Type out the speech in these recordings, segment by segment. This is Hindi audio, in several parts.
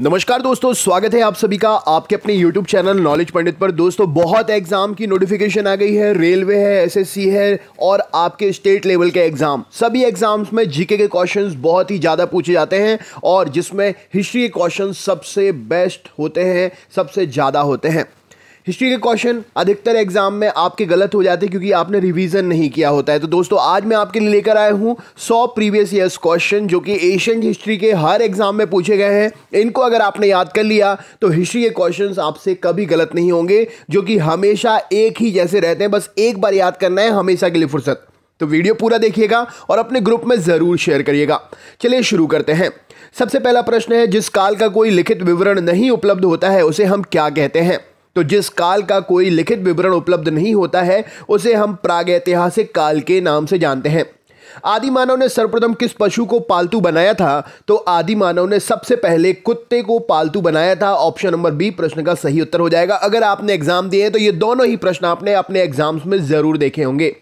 नमस्कार दोस्तों स्वागत है आप सभी का आपके अपने YouTube चैनल नॉलेज पंडित पर दोस्तों बहुत एग्ज़ाम की नोटिफिकेशन आ गई है रेलवे है एसएससी है और आपके स्टेट लेवल के एग्ज़ाम सभी एग्ज़ाम्स में जीके के क्वेश्चंस बहुत ही ज़्यादा पूछे जाते हैं और जिसमें हिस्ट्री के क्वेश्चन सबसे बेस्ट होते हैं सबसे ज़्यादा होते हैं हिस्ट्री के क्वेश्चन अधिकतर एग्जाम में आपके गलत हो जाते हैं क्योंकि आपने रिवीजन नहीं किया होता है तो दोस्तों आज मैं आपके लिए लेकर आया हूँ सौ प्रीवियस ईयर्स क्वेश्चन जो कि एशियन हिस्ट्री के हर एग्जाम में पूछे गए हैं इनको अगर आपने याद कर लिया तो हिस्ट्री के क्वेश्चन आपसे कभी गलत नहीं होंगे जो कि हमेशा एक ही जैसे रहते हैं बस एक बार याद करना है हमेशा के लिए फुर्सत तो वीडियो पूरा देखिएगा और अपने ग्रुप में ज़रूर शेयर करिएगा चलिए शुरू करते हैं सबसे पहला प्रश्न है जिस काल का कोई लिखित विवरण नहीं उपलब्ध होता है उसे हम क्या कहते हैं तो जिस काल का कोई लिखित विवरण उपलब्ध नहीं होता है उसे हम प्रागैतिहासिक काल के नाम से जानते हैं आदि मानव ने सर्वप्रथम किस पशु को पालतू बनाया था तो आदि मानव ने सबसे पहले कुत्ते को पालतू बनाया था ऑप्शन नंबर बी प्रश्न का सही उत्तर हो जाएगा अगर आपने एग्जाम दिए हैं तो ये दोनों ही प्रश्न आपने अपने एग्जाम्स में जरूर देखे होंगे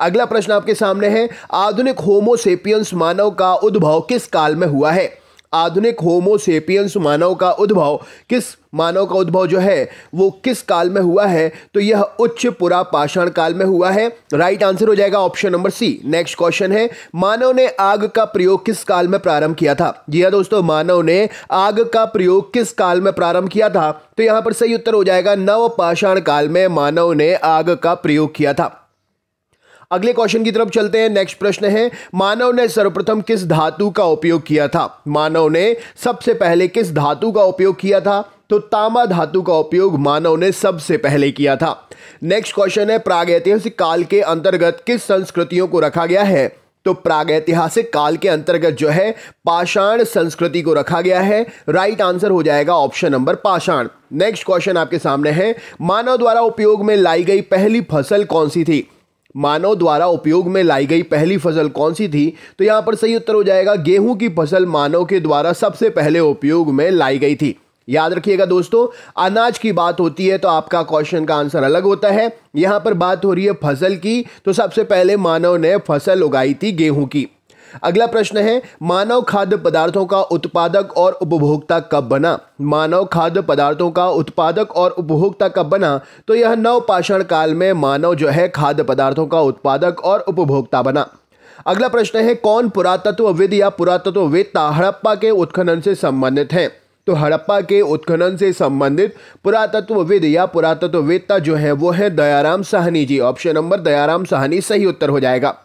अगला प्रश्न आपके सामने है आधुनिक होमोसेपियंस मानव का उद्भव किस काल में हुआ है आधुनिक होमोसेपियंस मानव का उद्भव किस मानव का उद्भव जो है वो किस काल में हुआ है तो यह उच्च पुरा पाषाण काल में हुआ है राइट आंसर हो जाएगा option number C next question है मानव ने आग का प्रयोग किस काल में प्रारंभ किया था जी हाँ दोस्तों मानव ने आग का प्रयोग किस काल में प्रारंभ किया था तो यहां पर सही उत्तर हो जाएगा नव पाषाण काल में मानव ने आग का प्रयोग किया था अगले क्वेश्चन की तरफ चलते हैं नेक्स्ट प्रश्न है मानव ने सर्वप्रथम किस धातु का उपयोग किया था मानव ने सबसे पहले किस धातु का उपयोग किया था तो तांबा धातु का उपयोग मानव ने सबसे पहले किया था नेक्स्ट क्वेश्चन है प्रागैतिहासिक काल के अंतर्गत किस संस्कृतियों को रखा गया है तो प्रागैतिहासिक काल के अंतर्गत जो है पाषाण संस्कृति को रखा गया है राइट आंसर हो जाएगा ऑप्शन नंबर पाषाण नेक्स्ट क्वेश्चन आपके सामने है मानव द्वारा उपयोग में लाई गई पहली फसल कौन सी थी मानव द्वारा उपयोग में लाई गई पहली फसल कौन सी थी तो यहाँ पर सही उत्तर हो जाएगा गेहूं की फसल मानव के द्वारा सबसे पहले उपयोग में लाई गई थी याद रखिएगा दोस्तों अनाज की बात होती है तो आपका क्वेश्चन का आंसर अलग होता है यहाँ पर बात हो रही है फसल की तो सबसे पहले मानव ने फसल उगाई थी गेहूं की अगला प्रश्न है मानव खाद्य पदार्थों का उत्पादक और उपभोक्ता कब बना मानव खाद्य पदार्थों का उत्पादक और उपभोक्ता कब बना तो यह नवपाषाण काल में मानव जो है खाद्य पदार्थों का उत्पादक और उपभोक्ता बना अगला प्रश्न है कौन पुरातत्वविद या पुरातत्ववेत्ता हड़प्पा के उत्खनन से संबंधित हैं तो हड़प्पा के उत्खनन से संबंधित पुरातत्वविद या पुरातत्ववेत्ता जो है वो है दयाराम साहनी जी ऑप्शन नंबर दयाराम साहनी सही उत्तर हो जाएगा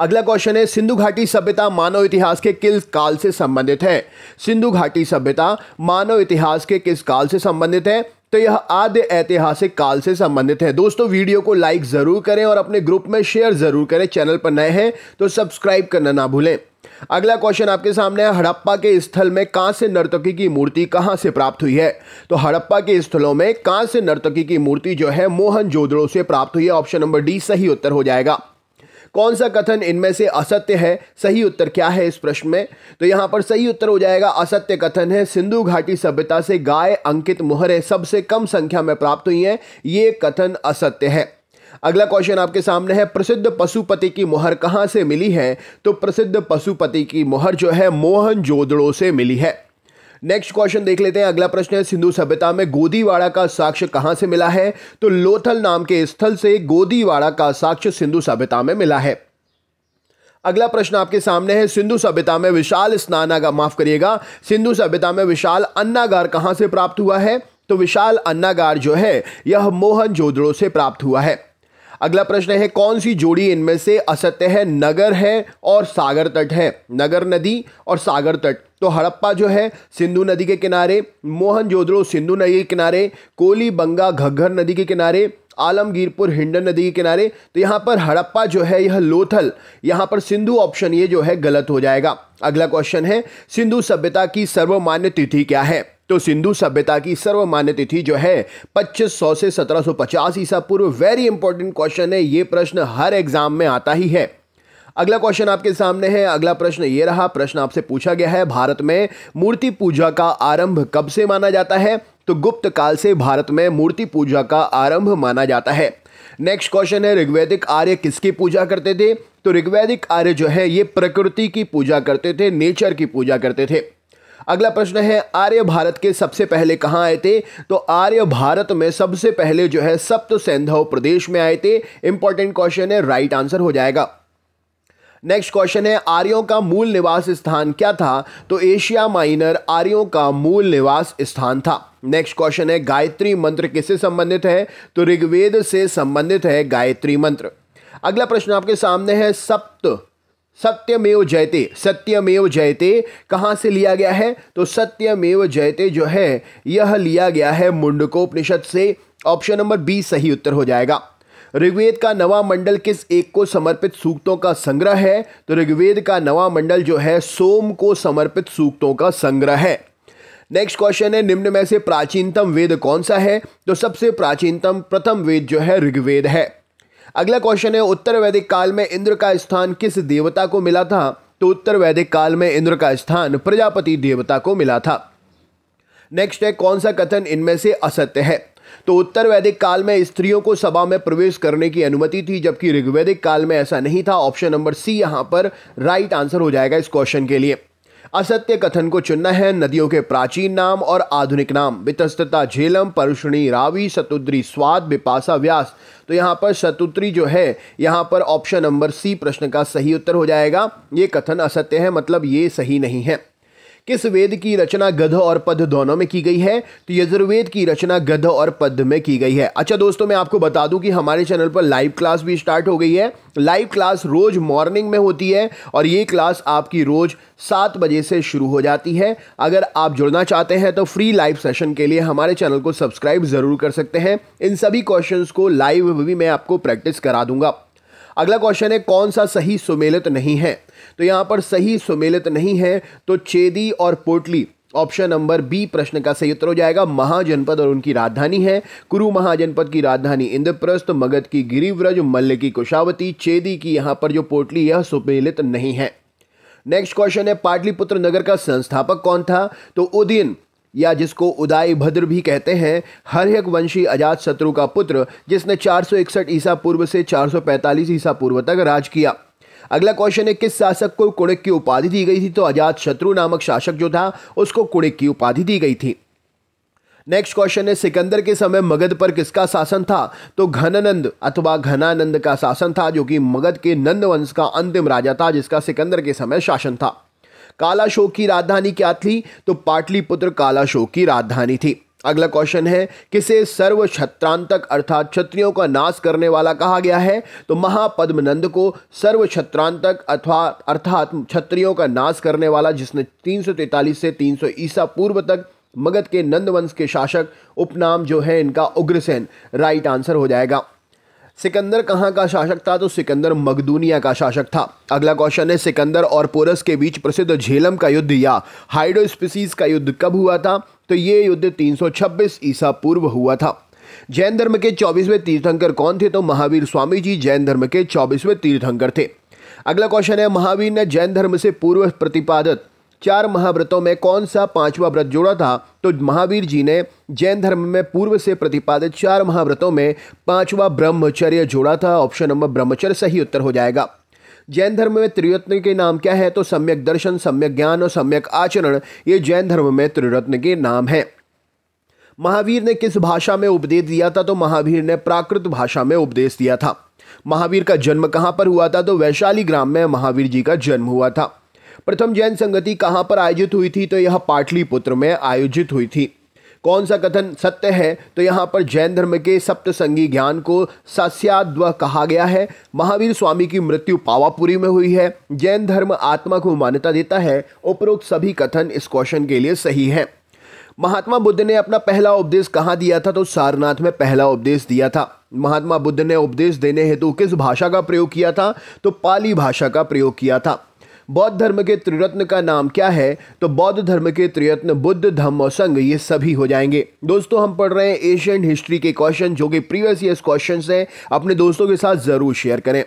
अगला क्वेश्चन है सिंधु घाटी सभ्यता मानव इतिहास के किस काल से संबंधित है सिंधु घाटी सभ्यता मानव इतिहास के किस काल से संबंधित है तो यह आद्य ऐतिहासिक काल से संबंधित है दोस्तों वीडियो को लाइक ज़रूर करें और अपने ग्रुप में शेयर ज़रूर करें चैनल पर नए हैं तो सब्सक्राइब करना ना भूलें अगला क्वेश्चन आपके सामने है हड़प्पा के स्थल में कांस्य नर्तकी की मूर्ति कहां से प्राप्त हुई है तो हड़प्पा के स्थलों में कांस्य नर्तकी की मूर्ति जो है मोहन जोदड़ो से प्राप्त हुई है ऑप्शन नंबर डी सही उत्तर हो जाएगा कौन सा कथन इनमें से असत्य है सही उत्तर क्या है इस प्रश्न में तो यहां पर सही उत्तर हो जाएगा असत्य कथन है सिंधु घाटी सभ्यता से गाय अंकित मुहरे सबसे कम संख्या में प्राप्त हुई है ये कथन असत्य है अगला क्वेश्चन आपके सामने है प्रसिद्ध पशुपति की मोहर कहां से मिली है तो प्रसिद्ध पशुपति की मोहर जो है मोहन जोदड़ो से मिली है नेक्स्ट क्वेश्चन देख लेते हैं अगला प्रश्न है सिंधु सभ्यता में गोदीवाड़ा का साक्ष्य कहां से मिला है तो लोथल नाम के स्थल से गोदीवाड़ा का साक्ष्य सिंधु सभ्यता में मिला है अगला प्रश्न आपके सामने है सिंधु सभ्यता में विशाल स्नानागार माफ करिएगा सिंधु सभ्यता में विशाल अन्नागार कहां से प्राप्त हुआ है तो विशाल अन्नागार जो है यह मोहन जोदड़ो से प्राप्त हुआ है अगला प्रश्न है कौन सी जोड़ी इनमें से असत्य है नगर है और सागर तट है नगर नदी और सागर तट तो हड़प्पा जो है सिंधु नदी के किनारे जोधड़ो सिंधु नदी के किनारे कोली बंगा घग्घर नदी के किनारे आलमगीरपुर हिंडन नदी के किनारे तो यहाँ पर हड़प्पा जो है यह लोथल यहाँ पर सिंधु ऑप्शन ये जो है गलत हो जाएगा अगला क्वेश्चन है सिंधु सभ्यता की सर्वमान्य तिथि क्या है तो सिंधु सभ्यता की सर्वमान्य तिथि जो है 2500 से 1750 ईसा पूर्व वेरी इंपॉर्टेंट क्वेश्चन है ये प्रश्न हर एग्जाम में आता ही है अगला क्वेश्चन आपके सामने है अगला प्रश्न ये रहा प्रश्न आपसे पूछा गया है भारत में मूर्ति पूजा का आरंभ कब से माना जाता है तो गुप्त काल से भारत में मूर्ति पूजा का आरंभ माना जाता है नेक्स्ट क्वेश्चन है ऋग्वैदिक आर्य किसकी पूजा करते थे तो ऋग्वैदिक आर्य जो है ये प्रकृति की पूजा करते थे नेचर की पूजा करते थे अगला प्रश्न है आर्य भारत के सबसे पहले कहाँ आए थे तो आर्य भारत में सबसे पहले जो है सप्त सैंधव प्रदेश में आए थे इंपॉर्टेंट क्वेश्चन है राइट आंसर हो जाएगा नेक्स्ट क्वेश्चन है आर्यों का मूल निवास स्थान क्या था तो एशिया माइनर आर्यों का मूल निवास स्थान था नेक्स्ट क्वेश्चन है गायत्री मंत्र किससे संबंधित है तो ऋग्वेद से संबंधित है गायत्री मंत्र अगला प्रश्न आपके सामने है सप्त सत्यमेव जयते सत्यमेव जयते कहाँ से लिया गया है तो सत्यमेव जयते जो है यह लिया गया है मुंडकोपनिषद से ऑप्शन नंबर बी सही उत्तर हो जाएगा ऋग्वेद का नवा मंडल किस एक को समर्पित सूक्तों का संग्रह है तो ऋग्वेद का नवा मंडल जो है सोम को समर्पित सूक्तों का संग्रह है नेक्स्ट क्वेश्चन है निम्न में से प्राचीनतम वेद कौन सा है तो सबसे प्राचीनतम प्रथम वेद जो है ऋग्वेद है अगला क्वेश्चन है उत्तर वैदिक काल में इंद्र का स्थान किस देवता को मिला था तो उत्तर वैदिक काल में इंद्र का स्थान प्रजापति देवता को मिला था नेक्स्ट है कौन सा कथन इनमें से असत्य है तो उत्तर वैदिक काल में स्त्रियों को सभा में प्रवेश करने की अनुमति थी जबकि ऋग्वैदिक काल में ऐसा नहीं था ऑप्शन नंबर सी यहां पर राइट आंसर हो जाएगा इस क्वेश्चन के लिए असत्य कथन को चुनना है नदियों के प्राचीन नाम और आधुनिक नाम वितस्तता झेलम परुषणी रावी सतुद्री स्वाद बिपासा व्यास तो यहाँ पर सतुत्री जो है यहाँ पर ऑप्शन नंबर सी प्रश्न का सही उत्तर हो जाएगा ये कथन असत्य है मतलब ये सही नहीं है किस वेद की रचना गध और पद दोनों में की गई है तो यजुर्वेद की रचना गध और पद में की गई है अच्छा दोस्तों मैं आपको बता दूं कि हमारे चैनल पर लाइव क्लास भी स्टार्ट हो गई है लाइव क्लास रोज मॉर्निंग में होती है और ये क्लास आपकी रोज सात बजे से शुरू हो जाती है अगर आप जुड़ना चाहते हैं तो फ्री लाइव सेशन के लिए हमारे चैनल को सब्सक्राइब जरूर कर सकते हैं इन सभी क्वेश्चन को लाइव भी मैं आपको प्रैक्टिस करा दूंगा अगला क्वेश्चन है कौन सा सही सुमेलित नहीं है तो यहाँ पर सही सुमेलित नहीं है तो चेदी और पोटली ऑप्शन नंबर बी प्रश्न का सही उत्तर हो जाएगा महाजनपद और उनकी राजधानी है कुरु महाजनपद की राजधानी इंद्रप्रस्थ मगध की गिरिव्रज मल्ल की कुशावती चेदी की यहाँ पर जो पोटली यह सुमेलित नहीं है नेक्स्ट क्वेश्चन है पाटलिपुत्र नगर का संस्थापक कौन था तो उदयन या जिसको उदाई भद्र भी कहते हैं हरयक वंशी अजात शत्रु का पुत्र जिसने 461 ईसा पूर्व से 445 ईसा पूर्व तक राज किया अगला क्वेश्चन है किस शासक को कुड़िक की उपाधि दी गई थी तो अजात शत्रु नामक शासक जो था उसको कुड़िक की उपाधि दी गई थी नेक्स्ट क्वेश्चन है सिकंदर के समय मगध पर किसका शासन था तो घनानंद अथवा घनानंद का शासन था जो कि मगध के नंद वंश का अंतिम राजा था जिसका सिकंदर के समय शासन था कालाशोक की राजधानी क्या थी तो पाटलिपुत्र कालाशोक की राजधानी थी अगला क्वेश्चन है किसे सर्व छत्रांतक अर्थात क्षत्रियों का नाश करने वाला कहा गया है तो महापद्म नंद को सर्व छत्रांतक अथवा अर्थात क्षत्रियों का नाश करने वाला जिसने 343 से 300 ईसा पूर्व तक मगध के नंद वंश के शासक उपनाम जो है इनका उग्रसेन राइट आंसर हो जाएगा सिकंदर कहाँ का शासक था तो सिकंदर मकदूनिया का शासक था अगला क्वेश्चन है सिकंदर और पोरस के बीच प्रसिद्ध झेलम का युद्ध या हाइड्रोस्पीसीज का युद्ध कब हुआ था तो ये युद्ध 326 ईसा पूर्व हुआ था जैन धर्म के 24वें तीर्थंकर कौन थे तो महावीर स्वामी जी जैन धर्म के 24वें तीर्थंकर थे अगला क्वेश्चन है महावीर ने जैन धर्म से पूर्व प्रतिपादित चार महाव्रतों में कौन सा पांचवा व्रत जोड़ा था तो महावीर जी ने जैन धर्म में पूर्व से प्रतिपादित चार महाव्रतों में पांचवा ब्रह्मचर्य जोड़ा था ऑप्शन नंबर ब्रह्मचर्य सही उत्तर हो जाएगा जैन धर्म में त्रिरत्न के नाम क्या है तो सम्यक दर्शन सम्यक ज्ञान और सम्यक आचरण ये जैन धर्म में त्रिरत्न के नाम हैं महावीर ने किस भाषा में उपदेश दिया था तो महावीर ने प्राकृत भाषा में उपदेश दिया था महावीर का जन्म कहाँ पर हुआ था तो वैशाली ग्राम में महावीर जी का जन्म हुआ था प्रथम जैन संगति कहाँ पर आयोजित हुई थी तो यह पाटलिपुत्र में आयोजित हुई थी कौन सा कथन सत्य है तो यहाँ पर जैन धर्म के सप्तसंगी ज्ञान को सस्याद्व कहा गया है महावीर स्वामी की मृत्यु पावापुरी में हुई है जैन धर्म आत्मा को मान्यता देता है उपरोक्त सभी कथन इस क्वेश्चन के लिए सही है महात्मा बुद्ध ने अपना पहला उपदेश कहाँ दिया था तो सारनाथ में पहला उपदेश दिया था महात्मा बुद्ध ने उपदेश देने हेतु किस भाषा का प्रयोग किया था तो पाली भाषा का प्रयोग किया था बौद्ध धर्म के त्रिरत्न का नाम क्या है तो बौद्ध धर्म के त्रिरत्न बुद्ध धम्म और संघ ये सभी हो जाएंगे दोस्तों हम पढ़ रहे हैं एशियन हिस्ट्री के क्वेश्चन जो कि प्रीवियस ईयर क्वेश्चन हैं अपने दोस्तों के साथ ज़रूर शेयर करें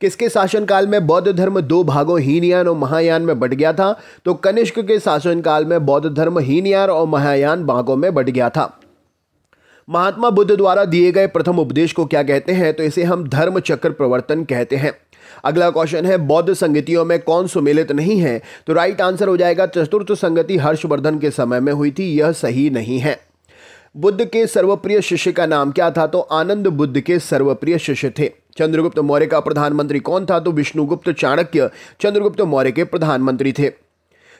किसके शासनकाल में बौद्ध धर्म दो भागों हीनयान और महायान में बट गया था तो कनिष्क के शासनकाल में बौद्ध धर्म हीनयान और महायान भागों में बट गया था महात्मा बुद्ध द्वारा दिए गए प्रथम उपदेश को क्या कहते हैं तो इसे हम धर्म चक्र प्रवर्तन कहते हैं अगला क्वेश्चन है बौद्ध संगतियों में कौन सुमेलित नहीं है तो राइट आंसर हो जाएगा चतुर्थ संगति हर्षवर्धन के समय में हुई थी यह सही नहीं है बुद्ध के सर्वप्रिय शिष्य का नाम क्या था तो आनंद बुद्ध के सर्वप्रिय शिष्य थे चंद्रगुप्त मौर्य का प्रधानमंत्री कौन था तो विष्णुगुप्त चाणक्य चंद्रगुप्त मौर्य के प्रधानमंत्री थे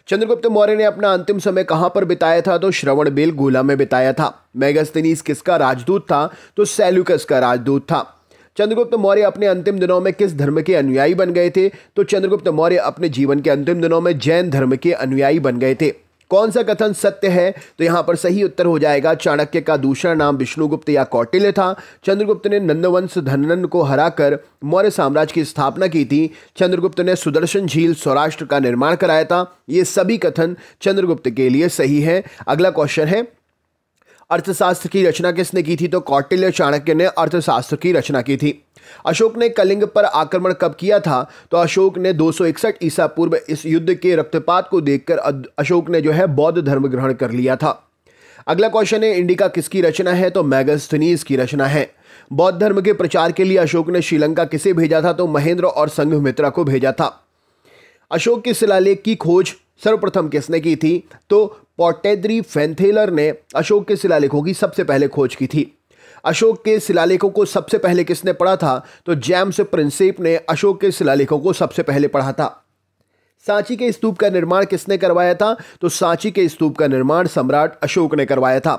चंद्रगुप्त मौर्य ने अपना अंतिम समय कहां पर बिताया था तो श्रवण बेल गोला में बिताया था मेगास्तनीस किसका राजदूत था तो सैल्यूकस का राजदूत था चंद्रगुप्त मौर्य अपने अंतिम दिनों में किस धर्म के अनुयायी बन गए थे तो चंद्रगुप्त मौर्य अपने जीवन के अंतिम दिनों में जैन धर्म के अनुयायी बन गए थे कौन सा कथन सत्य है तो यहाँ पर सही उत्तर हो जाएगा चाणक्य का दूसरा नाम विष्णुगुप्त या कौटिल्य था चंद्रगुप्त ने नंदवंश धनन को हराकर मौर्य साम्राज्य की स्थापना की थी चंद्रगुप्त ने सुदर्शन झील सौराष्ट्र का निर्माण कराया था ये सभी कथन चंद्रगुप्त के लिए सही है अगला क्वेश्चन है अर्थशास्त्र की रचना किसने की थी तो कौटिल्य चाणक्य ने अर्थशास्त्र की रचना की थी अशोक ने कलिंग पर आक्रमण कब किया था तो अशोक ने 261 ईसा पूर्व इस युद्ध के रक्तपात को देखकर अशोक ने जो है बौद्ध धर्म ग्रहण कर लिया था अगला क्वेश्चन है इंडिका किसकी रचना है तो मैगस्थनीज की रचना है बौद्ध धर्म के प्रचार के लिए अशोक ने श्रीलंका किसे भेजा था तो महेंद्र और संघमित्रा को भेजा था अशोक की शिलालेख की खोज सर्वप्रथम किसने की थी तो पोटेद्री फेंथेलर ने अशोक के शिलालेखों की सबसे पहले खोज की थी अशोक के शिलालेखों को सबसे पहले किसने पढ़ा था तो जैम्स प्रिंसेप ने अशोक के शिलालेखों को सबसे पहले पढ़ा था सांची के स्तूप का निर्माण किसने करवाया था तो सांची के स्तूप का निर्माण सम्राट अशोक ने करवाया था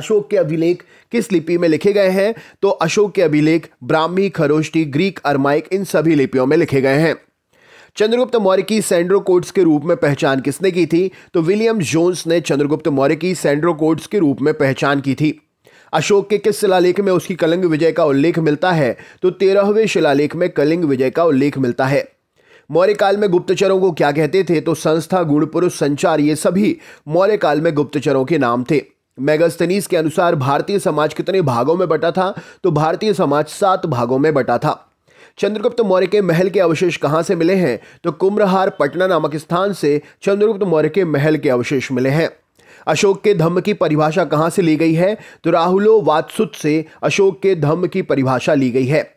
अशोक के अभिलेख किस लिपि में लिखे गए हैं तो अशोक के अभिलेख ब्राह्मी खरोष्टी ग्रीक अरमाइक इन सभी लिपियों में लिखे गए हैं चंद्रगुप्त मौर्य की सैंड्रो कोड्स के रूप में पहचान किसने की थी तो विलियम जोन्स ने चंद्रगुप्त मौर्य की सैंड्रो कोड्स के रूप में पहचान की थी अशोक के किस शिलालेख में उसकी कलिंग विजय का उल्लेख मिलता है तो तेरहवें शिलालेख में कलिंग विजय का उल्लेख मिलता है मौर्य काल में गुप्तचरों को क्या कहते थे तो संस्था गुणपुरुष संचार ये सभी मौर्य काल में गुप्तचरों के नाम थे मेगस्तनीस के अनुसार भारतीय समाज कितने भागों में बटा था तो भारतीय समाज सात भागों में बटा था चंद्रगुप्त मौर्य के महल के अवशेष कहाँ से मिले हैं तो कुम्रहार पटना नामक स्थान से चंद्रगुप्त मौर्य के महल के अवशेष मिले हैं अशोक के धम्म की परिभाषा कहाँ से ली गई है तो राहुलो वात्सुत से अशोक के धम्म की परिभाषा ली गई है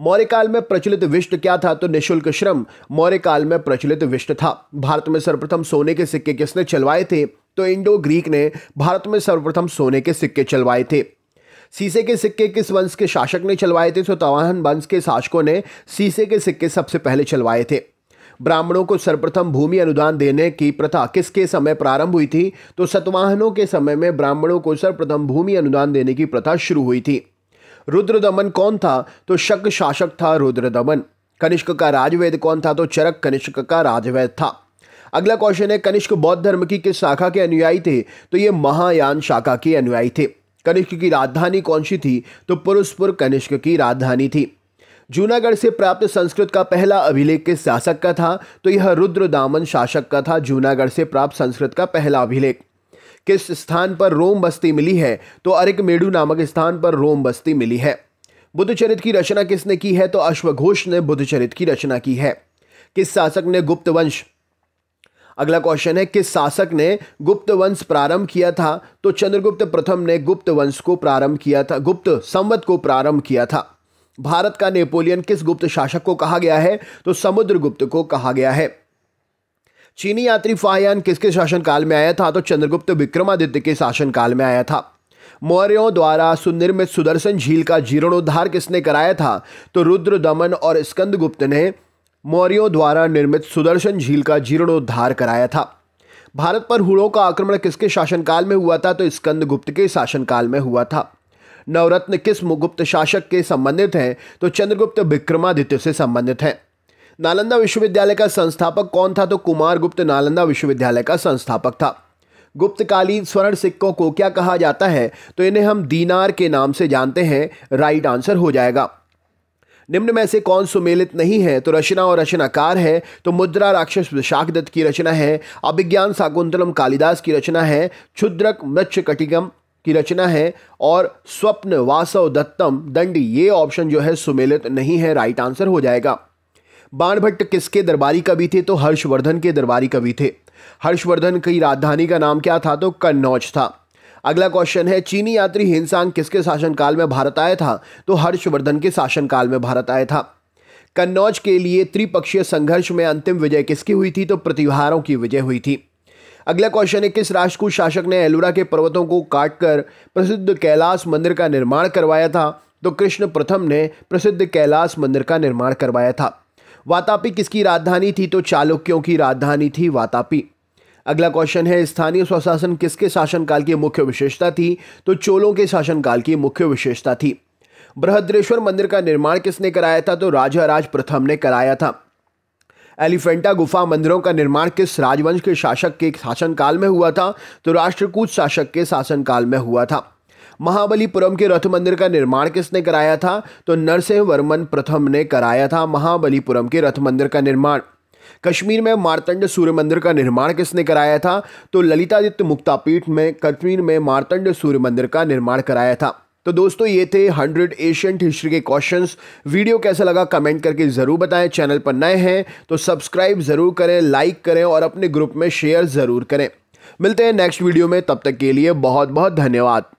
मौर्य काल में प्रचलित विष्ट क्या था तो निशुल्क श्रम मौर्य काल में प्रचलित विष्ट था भारत में सर्वप्रथम सोने के सिक्के किसने चलवाए थे तो इंडो ग्रीक ने भारत में सर्वप्रथम सोने के सिक्के चलवाए थे सीसे के सिक्के किस वंश के शासक ने चलवाए थे तो तवाहन वंश के शासकों ने सीसे के सिक्के सबसे पहले चलवाए थे ब्राह्मणों को सर्वप्रथम भूमि अनुदान देने की प्रथा किसके समय प्रारंभ हुई थी तो सतवाहनों के समय में ब्राह्मणों को सर्वप्रथम भूमि अनुदान देने की प्रथा शुरू हुई थी रुद्र दमन कौन था तो शक शासक था रुद्र दमन कनिष्क का राजवेद कौन था तो चरक कनिष्क का राजवेद था अगला क्वेश्चन है कनिष्क बौद्ध धर्म की किस शाखा के अनुयायी थे तो ये महायान शाखा के अनुयायी थे कनिष्क की राजधानी कौन सी थी तो पुरुषपुर कनिष्क की राजधानी थी जूनागढ़ से प्राप्त संस्कृत का पहला अभिलेख किस शासक का था तो यह रुद्र दामन शासक का था जूनागढ़ से प्राप्त संस्कृत का पहला अभिलेख किस स्थान पर रोम बस्ती मिली है तो अरिक मेडू नामक स्थान पर रोम बस्ती मिली है बुद्धचरित की रचना किसने की है तो अश्वघोष ने बुद्धचरित की रचना की है किस शासक ने गुप्त वंश अगला क्वेश्चन है किस शासक ने गुप्त वंश प्रारंभ किया था तो चंद्रगुप्त प्रथम ने गुप्त वंश को प्रारंभ किया था गुप्त संवत को प्रारंभ किया था भारत का नेपोलियन किस गुप्त शासक को कहा गया है तो समुद्रगुप्त को कहा गया है चीनी यात्री फायान किसके शासनकाल में आया था तो चंद्रगुप्त विक्रमादित्य के शासनकाल में आया था मौर्यों द्वारा सुनिर्मित सुदर्शन झील का जीर्णोद्धार किसने कराया था तो रुद्र दमन और स्कंदगुप्त ने मौर्यों द्वारा निर्मित सुदर्शन झील का जीर्णोद्धार कराया था भारत पर हुड़ों का आक्रमण किसके शासनकाल में हुआ था तो स्कंद गुप्त के शासनकाल में हुआ था नवरत्न किस गुप्त शासक के संबंधित हैं तो चंद्रगुप्त विक्रमादित्य से संबंधित हैं नालंदा विश्वविद्यालय का संस्थापक कौन था तो कुमार गुप्त नालंदा विश्वविद्यालय का संस्थापक था गुप्तकालीन स्वर्ण सिक्कों को क्या कहा जाता है तो इन्हें हम दीनार के नाम से जानते हैं राइट आंसर हो जाएगा निम्न में से कौन सुमेलित नहीं है तो रचना और रचनाकार है तो मुद्रा राक्षस विशाख की रचना है अभिज्ञान साकुंतलम कालिदास की रचना है क्षुद्रक मृक्ष कटिगम की रचना है और स्वप्न वासव दत्तम दंडी ये ऑप्शन जो है सुमेलित नहीं है राइट आंसर हो जाएगा बाणभट्ट किसके दरबारी कवि थे तो हर्षवर्धन के दरबारी कवि थे हर्षवर्धन की राजधानी का नाम क्या था तो कन्नौज था अगला क्वेश्चन है चीनी यात्री हिंसांग किसके शासनकाल में भारत आया था तो हर्षवर्धन के शासनकाल में भारत आया था कन्नौज के लिए त्रिपक्षीय संघर्ष में अंतिम विजय किसकी हुई थी तो प्रतिहारों की विजय हुई थी अगला क्वेश्चन है किस राष्ट्रकूट शासक ने एलोरा के पर्वतों को काटकर प्रसिद्ध कैलाश मंदिर का निर्माण करवाया था तो कृष्ण प्रथम ने प्रसिद्ध कैलाश मंदिर का निर्माण करवाया था वातापी किसकी राजधानी थी तो चालुक्यों की राजधानी थी वातापी अगला क्वेश्चन है स्थानीय स्वशासन किसके शासनकाल की मुख्य विशेषता थी तो चोलों के शासनकाल की मुख्य विशेषता थी बृहद्रेश्वर मंदिर का निर्माण किसने कराया था तो राजा राज प्रथम ने कराया था एलिफेंटा गुफा मंदिरों का निर्माण किस राजवंश के शासक के शासनकाल में हुआ था तो राष्ट्रकूट शासक के शासनकाल में हुआ था महाबलीपुरम के रथ मंदिर का निर्माण किसने कराया था तो नरसिंह वर्मन प्रथम ने कराया था महाबलीपुरम के रथ मंदिर का निर्माण कश्मीर में मारतंड सूर्य मंदिर का निर्माण किसने कराया था तो ललितादित्य मुक्तापीठ में कश्मीर में मारतंड सूर्य मंदिर का निर्माण कराया था तो दोस्तों ये थे 100 एशियंट हिस्ट्री के क्वेश्चंस वीडियो कैसा लगा कमेंट करके ज़रूर बताएं चैनल पर नए हैं तो सब्सक्राइब ज़रूर करें लाइक करें और अपने ग्रुप में शेयर ज़रूर करें मिलते हैं नेक्स्ट वीडियो में तब तक के लिए बहुत बहुत धन्यवाद